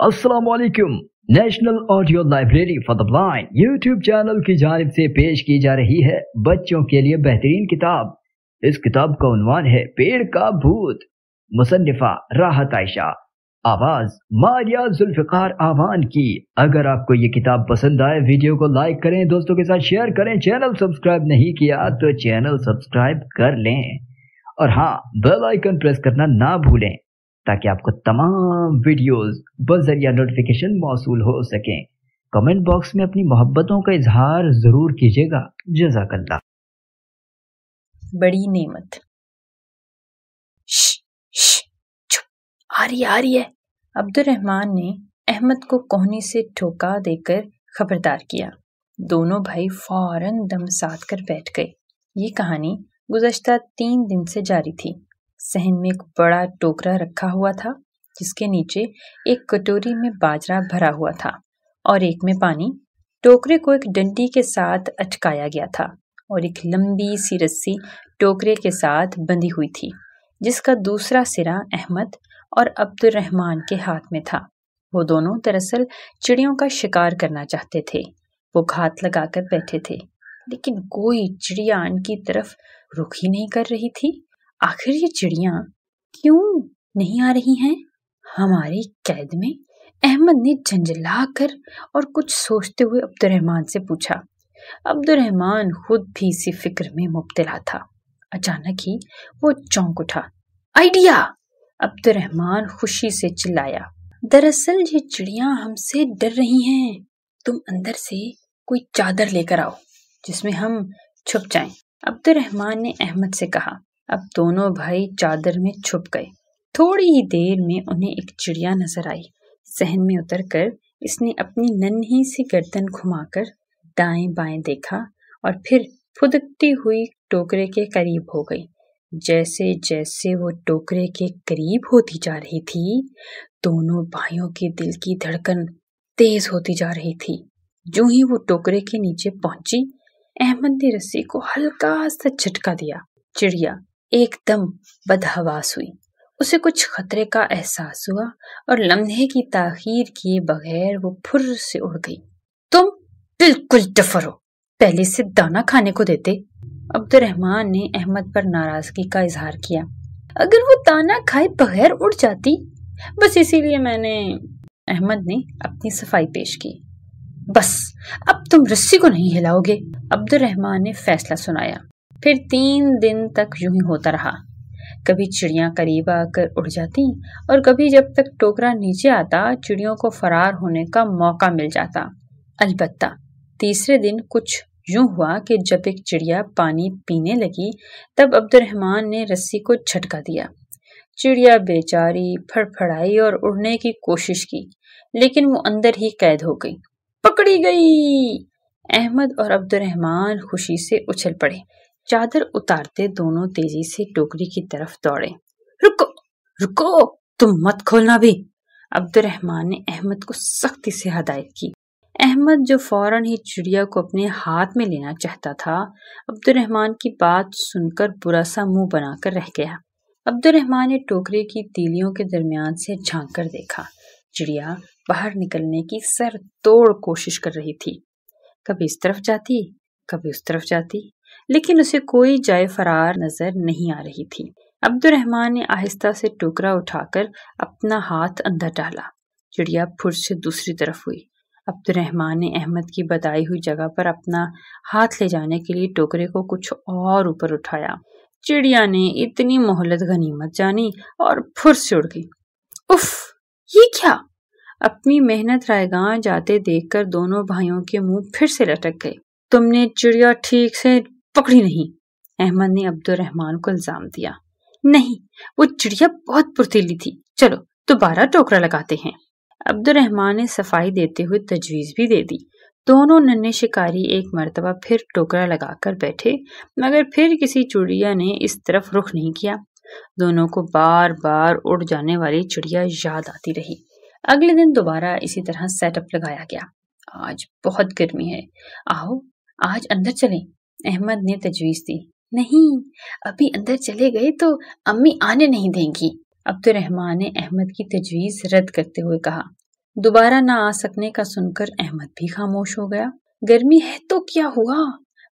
Aslam national audio library for the blind YouTube channel की जानब से पेश की जा रही है बच्चों के लिए बेहतरीन किताब इस किताब का उनवान है पेड़ का भूत मुसन्फा राहत आयशा आवाज मारिया जुल्फिकार आवान की अगर आपको ये किताब पसंद आए वीडियो को लाइक करें दोस्तों के साथ शेयर करें चैनल सब्सक्राइब नहीं किया तो चैनल सब्सक्राइब कर लें और हाँ बेल आइकन प्रेस करना ना भूलें ताकि आपको तमाम वीडियोस बजरिया नोटिफिकेशन मौसू हो सके कमेंट बॉक्स में अपनी मोहब्बतों का इजहार जरूर कीजिएगा जजाकल्ला बड़ी नेमत आ रही आ रही है अब्दुलरहमान ने अहमद को कोहनी से ठोका देकर खबरदार किया दोनों भाई फौरन दम साध कर बैठ गए ये कहानी गुजश्ता तीन दिन से जारी थी सहन में एक बड़ा टोकरा रखा हुआ था जिसके नीचे एक कटोरी में बाजरा भरा हुआ था और एक में पानी टोकरे को एक डंडी के साथ अटकाया गया था और एक लंबी सी रस्सी टोकरे के साथ बंधी हुई थी जिसका दूसरा सिरा अहमद और अब्दुलरहमान के हाथ में था वो दोनों दरअसल चिड़ियों का शिकार करना चाहते थे वो घात लगाकर बैठे थे लेकिन कोई चिड़िया इनकी तरफ रुख ही नहीं कर रही थी आखिर ये चिड़िया क्यों नहीं आ रही हैं हमारी कैद में अहमद ने झंझला कर और कुछ सोचते हुए अब्दुलरहमान से पूछा अब्दुलरहमान खुद भी इसी फिक्र में मुबतला था अचानक ही वो चौंक उठा आइडिया अब्दुलरहमान खुशी से चिल्लाया दरअसल ये चिड़िया हमसे डर रही हैं तुम अंदर से कोई चादर लेकर आओ जिसमें हम छुप जाएं अब्दुलरहमान ने अहमद से कहा अब दोनों भाई चादर में छुप गए थोड़ी ही देर में उन्हें एक चिड़िया नजर आई सहन में उतरकर इसने अपनी नन्ही सी गर्दन घुमाकर दाएं बाएं देखा और फिर फुदकती हुई टोकरे के करीब हो गई जैसे जैसे वो टोकरे के करीब होती जा रही थी दोनों भाइयों के दिल की धड़कन तेज होती जा रही थी जो ही वो टोकरे के नीचे पहुंची अहमद ने रस्सी को हल्का सा झटका दिया चिड़िया एकदम बदहवास हुई उसे कुछ खतरे का एहसास हुआ और लम्हे की ताखीर किए बगैर वो फुर से उड़ गई तुम बिल्कुल डफर हो पहले से दाना खाने को देते अब्दुलरहमान ने अहमद पर नाराजगी का इजहार किया अगर वो दाना खाए बगैर उड़ जाती बस इसीलिए मैंने अहमद ने अपनी सफाई पेश की बस अब तुम रस्सी को नहीं हिलाओगे अब्दुलरहमान ने फैसला सुनाया फिर तीन दिन तक यूं ही होता रहा कभी चिड़िया करीब आकर उड़ जाती और कभी जब तक टोकरा नीचे आता चिड़ियों को फरार होने का मौका मिल जाता अलबत्ता तीसरे दिन कुछ यूं हुआ कि जब एक चिड़िया पानी पीने लगी तब अब्दुलरहमान ने रस्सी को झटका दिया चिड़िया बेचारी फड़फड़ाई और उड़ने की कोशिश की लेकिन वो अंदर ही कैद हो गई पकड़ी गई अहमद और अब्दुलरहमान खुशी से उछल पड़े चादर उतारते दोनों तेजी से टोकरी की तरफ दौड़े रुको रुको तुम मत खोलना भी अब्दुलरहमान ने अहमद को सख्ती से हदायत की अहमद जो फौरन ही चिड़िया को अपने हाथ में लेना चाहता था अब्दुलरहमान की बात सुनकर बुरा सा मुंह बनाकर रह गया अब्दुलरहमान ने टोकरे की तीलियों के दरमियान से झांक कर देखा चिड़िया बाहर निकलने की सर तोड़ कोशिश कर रही थी कभी इस तरफ जाती कभी उस तरफ जाती लेकिन उसे कोई जाय फरार नजर नहीं आ रही थी अब्दुलरहमान ने आहिस्ता से टोकरा उठाकर अपना हाथ अंदर डाला चिड़िया फुर से दूसरी तरफ हुई अब्दुलरहमान ने अहमद की बताई हुई जगह पर अपना हाथ ले जाने के लिए टोकरे को कुछ और ऊपर उठाया चिड़िया ने इतनी मोहलत गनीमत जानी और फुर से उड़ गई उफ ये क्या अपनी मेहनत रायगां जाते देखकर दोनों भाइयों के मुंह फिर से लटक गए तुमने चिड़िया ठीक से पकड़ी नहीं अहमद ने अब्दुलरहमान को इल्जाम दिया नहीं वो चिड़िया बहुत पुरतीली थी चलो दोबारा टोकरा लगाते हैं अब्दुलरहमान ने सफाई देते हुए तजवीज भी दे दी दोनों नन्हे शिकारी एक मरतबा फिर टोकरा लगाकर बैठे मगर फिर किसी चिड़िया ने इस तरफ रुख नहीं किया दोनों को बार बार उड़ जाने वाली चिड़िया याद आती रही अगले दिन दोबारा इसी तरह सेटअप लगाया गया आज बहुत गर्मी है आओ आज अंदर चलें अहमद ने तजवीज दी नहीं अभी अंदर चले गए तो अम्मी आने नहीं देंगी अब्दुलरहमान ने अहमद की तजवीज़ रद्द करते हुए कहा दोबारा ना आ सकने का सुनकर अहमद भी खामोश हो गया गर्मी है तो क्या हुआ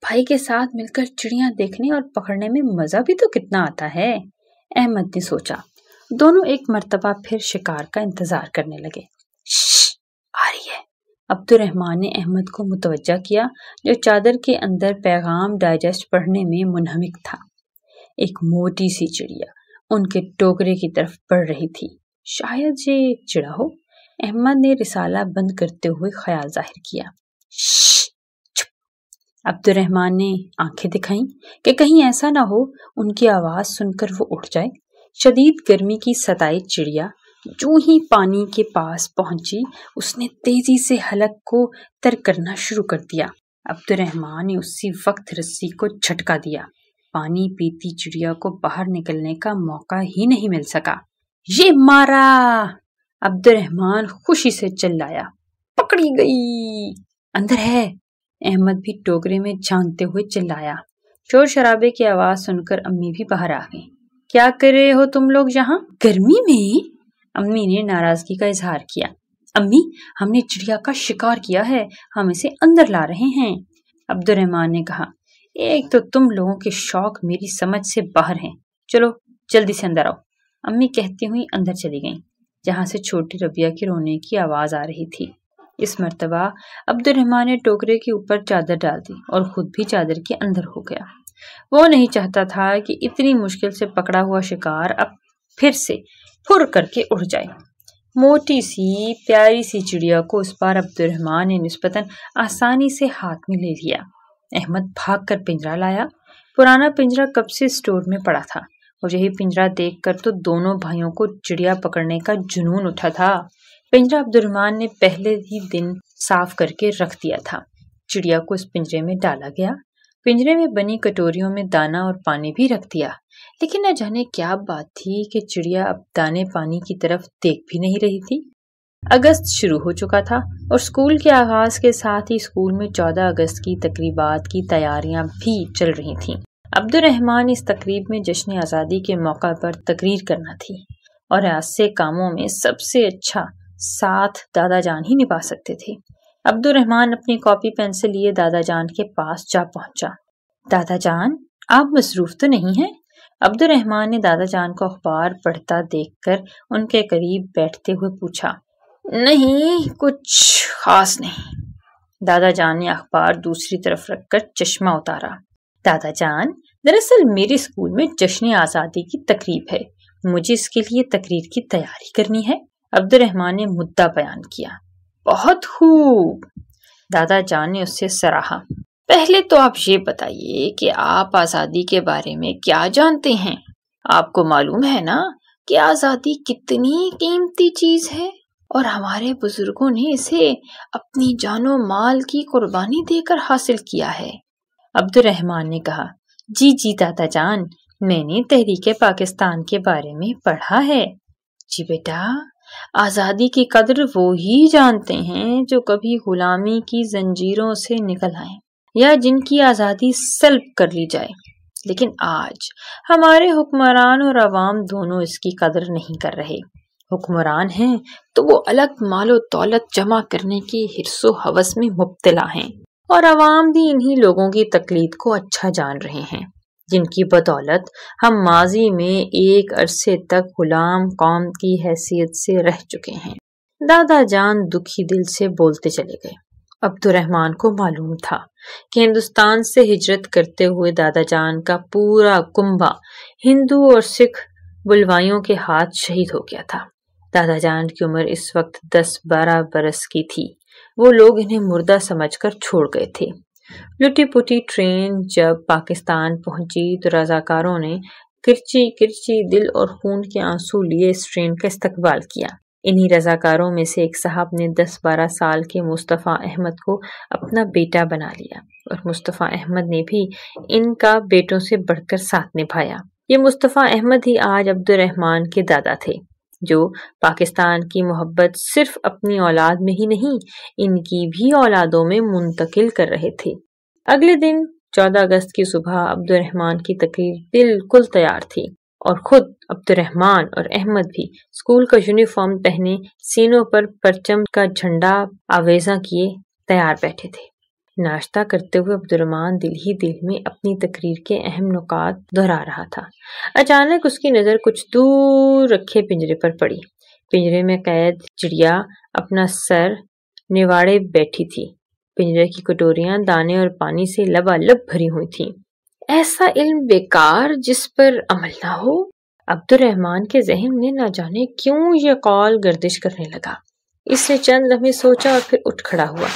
भाई के साथ मिलकर चिड़िया देखने और पकड़ने में मज़ा भी तो कितना आता है अहमद ने सोचा दोनों एक मरतबा फिर शिकार का इंतजार करने लगे आ रही है अब्दुलरहमान ने अहमद को मुतवजा किया जो चादर के अंदर पैगाम डाइजेस्ट पढ़ने में मुनहमिक था एक मोटी सी चिड़िया उनके टोकरे की तरफ बढ़ रही थी शायद ये चिड़ा हो अहमद ने रिसाला बंद करते हुए ख्याल जाहिर किया अब्दुलरहमान ने आंखें दिखाई कि कहीं ऐसा ना हो उनकी आवाज़ सुनकर वो उठ जाए शदीद गर्मी की सताई चिड़िया जो ही पानी के पास पहुंची उसने तेजी से हलक को तर करना शुरू कर दिया अब्दुलरहमान ने उसी वक्त रस्सी को झटका दिया पानी पीती चिड़िया को बाहर निकलने का मौका ही नहीं मिल सका ये मारा अब्दुलरहमान खुशी से चिल्लाया पकड़ी गई अंदर है अहमद भी टोकरे में झांकते हुए चिल्लाया शोर शराबे की आवाज सुनकर अम्मी भी बाहर आ गई क्या कर रहे हो तुम लोग यहाँ गर्मी में अम्मी ने नाराजगी का इजहार किया अम्मी हमने चिड़िया का शिकार किया है हम इसे अंदर ला रहे हैं अब्दुलरहमान ने कहा एक तो तुम लोगों के शौक मेरी समझ से बाहर हैं चलो जल्दी से अंदर आओ अम्मी कहती हुई अंदर चली गईं जहां से छोटी रबिया के रोने की आवाज़ आ रही थी इस मरतबा अब्दुलरहमान ने टोकरे के ऊपर चादर डाल दी और खुद भी चादर के अंदर हो गया वो नहीं चाहता था कि इतनी मुश्किल से पकड़ा हुआ शिकार अब फिर से फुर करके उड़ जाए मोटी सी प्यारी सी चिड़िया को उस पार अब्दुलरहमान ने नस्बता आसानी से हाथ में ले लिया अहमद भाग कर पिंजरा लाया पुराना पिंजरा कब से स्टोर में पड़ा था और यही पिंजरा देखकर तो दोनों भाइयों को चिड़िया पकड़ने का जुनून उठा था पिंजरा अब्दुलरहमान ने पहले ही दिन साफ करके रख दिया था चिड़िया को उस पिंजरे में डाला गया पिंजरे में बनी कटोरियों में दाना और पानी भी रख दिया लेकिन न जाने क्या बात थी कि चिड़िया अब दाने पानी की तरफ देख भी नहीं रही थी अगस्त शुरू हो चुका था और स्कूल के आगाज़ के साथ ही स्कूल में 14 अगस्त की तकरीबात की तैयारियां भी चल रही थीं अब्दुलरहमान इस तकरीब में जश्न आज़ादी के मौका पर तकरीर करना थी और ऐसे कामों में सबसे अच्छा साथ दादा जान ही निभा सकते थे अब्दुलरहमान अपनी कॉपी पेन से लिए दादा जान के पास जा पहुंचा दादा जान आप मसरूफ तो नहीं हैं अब्दुलरहमान ने दादा जान को अखबार पढ़ता देखकर उनके करीब बैठते हुए पूछा नहीं कुछ खास नहीं दादा जान ने अखबार दूसरी तरफ रखकर चश्मा उतारा दादा जान दरअसल मेरे स्कूल में जश्न आज़ादी की तकरीब है मुझे इसके लिए तकरीर की तैयारी करनी है अब्दुलरहमान ने मुद्दा बयान किया बहुत खूब दादा जान ने उससे सराहा पहले तो आप ये बताइए कि आप आज़ादी के बारे में क्या जानते हैं आपको मालूम है ना कि आज़ादी कितनी कीमती चीज़ है और हमारे बुजुर्गों ने इसे अपनी जानो माल की कुर्बानी देकर हासिल किया है अब्दुलरहमान ने कहा जी जी दादा जान मैंने तहरीक पाकिस्तान के बारे में पढ़ा है जी बेटा आज़ादी की कदर वो ही जानते हैं जो कभी गुलामी की जंजीरों से निकल आए या जिनकी आज़ादी सेल्प कर ली जाए लेकिन आज हमारे हुक्मरान और आवाम दोनों इसकी कदर नहीं कर रहे हुक्मरान हैं तो वो अलग मालो दौलत जमा करने की हिरसो हवस में मुबतला हैं और आवाम भी इन्हीं लोगों की तकलीद को अच्छा जान रहे हैं जिनकी बदौलत हम माजी में एक अरसे तक गुलाम कौम की हैसियत से रह चुके हैं दादा जान दुखी दिल से बोलते चले गए अब्दुलरहमान को मालूम था कि हिंदुस्तान से हिजरत करते हुए दादा जान का पूरा कुंभा हिंदू और सिख बुलवाइयों के हाथ शहीद हो गया था दादा जान की उम्र इस वक्त दस बारह बरस की थी वो लोग इन्हें मुर्दा समझकर छोड़ गए थे लुटी पुटी ट्रेन जब पाकिस्तान पहुंची तो रजाकारों ने किरची किरची दिल और खून के आंसू लिए इस ट्रेन का इस्तकबाल किया इन्हीं रजाकारों में से एक साहब ने 10-12 साल के मुस्तफ़ा अहमद को अपना बेटा बना लिया और मुस्तफ़ा अहमद ने भी इनका बेटों से बढ़कर साथ निभाया ये मुस्तफ़ा अहमद ही आज अब्दुलरहमान के दादा थे जो पाकिस्तान की मोहब्बत सिर्फ अपनी औलाद में ही नहीं इनकी भी औलादों में मुंतकिल कर रहे थे अगले दिन 14 अगस्त की सुबह अब्दुलरहमान की तकरीर बिल्कुल तैयार थी और खुद अब्दुलरहमान और अहमद भी स्कूल का यूनिफॉर्म पहने सीनों पर परचम का झंडा आवेजा किए तैयार बैठे थे नाश्ता करते हुए अब्दुलरहमान दिल ही दिल में अपनी तकरीर के अहम नुकात दोहरा रहा था अचानक उसकी नज़र कुछ दूर रखे पिंजरे पर पड़ी पिंजरे में कैद चिड़िया अपना सर निवाड़े बैठी थी पिंजरे की कटोरियां दाने और पानी से लबालब भरी हुई थीं। ऐसा इल्म बेकार जिस पर अमल ना हो अब्दुलरहमान के जहन में ना जाने क्यों ये कॉल गर्दिश करने लगा इसने चंद लम्हे सोचा और फिर उठ खड़ा हुआ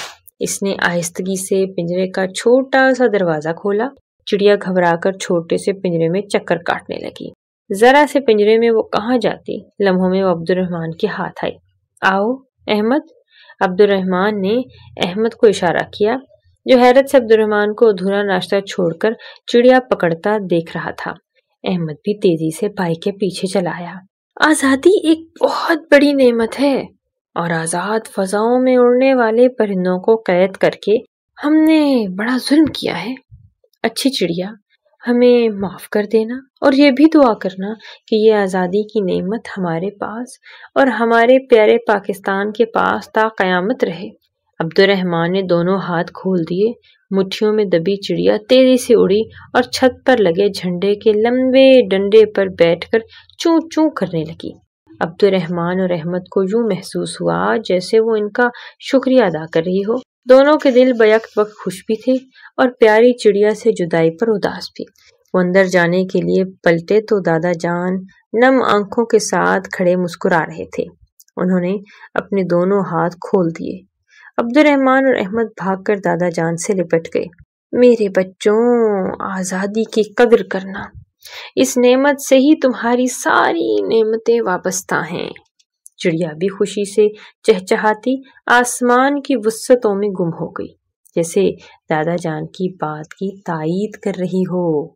इसने आहिस्तगी से पिंजरे का छोटा सा दरवाजा खोला चिड़िया घबराकर छोटे से पिंजरे में चक्कर काटने लगी जरा से पिंजरे में वो कहाँ जाती लम्हों में वो अब्दुलरहमान के हाथ आई आओ अहमद अब्दुलरहमान ने अहमद को इशारा किया जो हैरत से अब्दुलरहमान को अधूरा नाश्ता छोड़कर चिड़िया पकड़ता देख रहा था अहमद भी तेजी से भाई के पीछे चला आया आज़ादी एक बहुत बड़ी नेमत है और आज़ाद फजाओं में उड़ने वाले परिंदों को कैद करके हमने बड़ा जुल्म किया है अच्छी चिड़िया हमें माफ़ कर देना और ये भी दुआ करना कि ये आज़ादी की नेमत हमारे पास और हमारे प्यारे पाकिस्तान के पास ता क़यामत रहे अब्दुलरहमान ने दोनों हाथ खोल दिए मुठियों में दबी चिड़िया तेजी से उड़ी और छत पर लगे झंडे के लंबे डंडे पर बैठकर चू चू करने लगी अब्दुलरहमान और अहमद को यूं महसूस हुआ जैसे वो इनका शुक्रिया अदा कर रही हो दोनों के दिल बयक वक्त खुश भी थे और प्यारी चिड़िया से जुदाई पर उदास भी वो अंदर जाने के लिए पलटे तो दादा जान नम आंखों के साथ खड़े मुस्कुरा रहे थे उन्होंने अपने दोनों हाथ खोल दिए अब्दुलरहमान और अहमद भागकर दादा जान से लिपट गए मेरे बच्चों आज़ादी की कदर करना इस नेमत से ही तुम्हारी सारी नेमतें वापस्ता हैं चिड़िया भी खुशी से चहचहाती आसमान की वसतों में गुम हो गई जैसे दादा जान की बात की तायीद कर रही हो